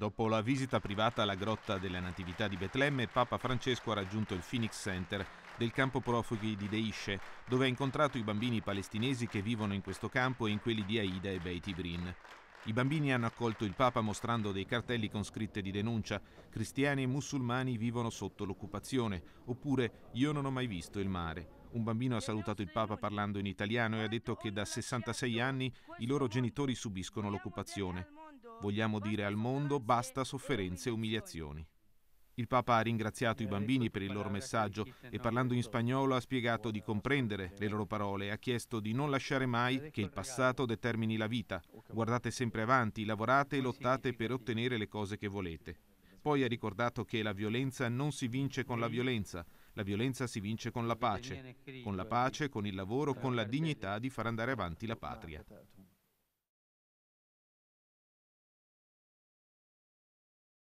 Dopo la visita privata alla grotta della Natività di Betlemme, Papa Francesco ha raggiunto il Phoenix Center del campo profughi di Deisce, dove ha incontrato i bambini palestinesi che vivono in questo campo e in quelli di Aida e Beit Ibrin. I bambini hanno accolto il Papa mostrando dei cartelli con scritte di denuncia cristiani e musulmani vivono sotto l'occupazione, oppure io non ho mai visto il mare. Un bambino ha salutato il Papa parlando in italiano e ha detto che da 66 anni i loro genitori subiscono l'occupazione. Vogliamo dire al mondo basta sofferenze e umiliazioni. Il Papa ha ringraziato i bambini per il loro messaggio e parlando in spagnolo ha spiegato di comprendere le loro parole e ha chiesto di non lasciare mai che il passato determini la vita. Guardate sempre avanti, lavorate e lottate per ottenere le cose che volete. Poi ha ricordato che la violenza non si vince con la violenza, la violenza si vince con la pace, con la pace, con il lavoro, con la dignità di far andare avanti la patria.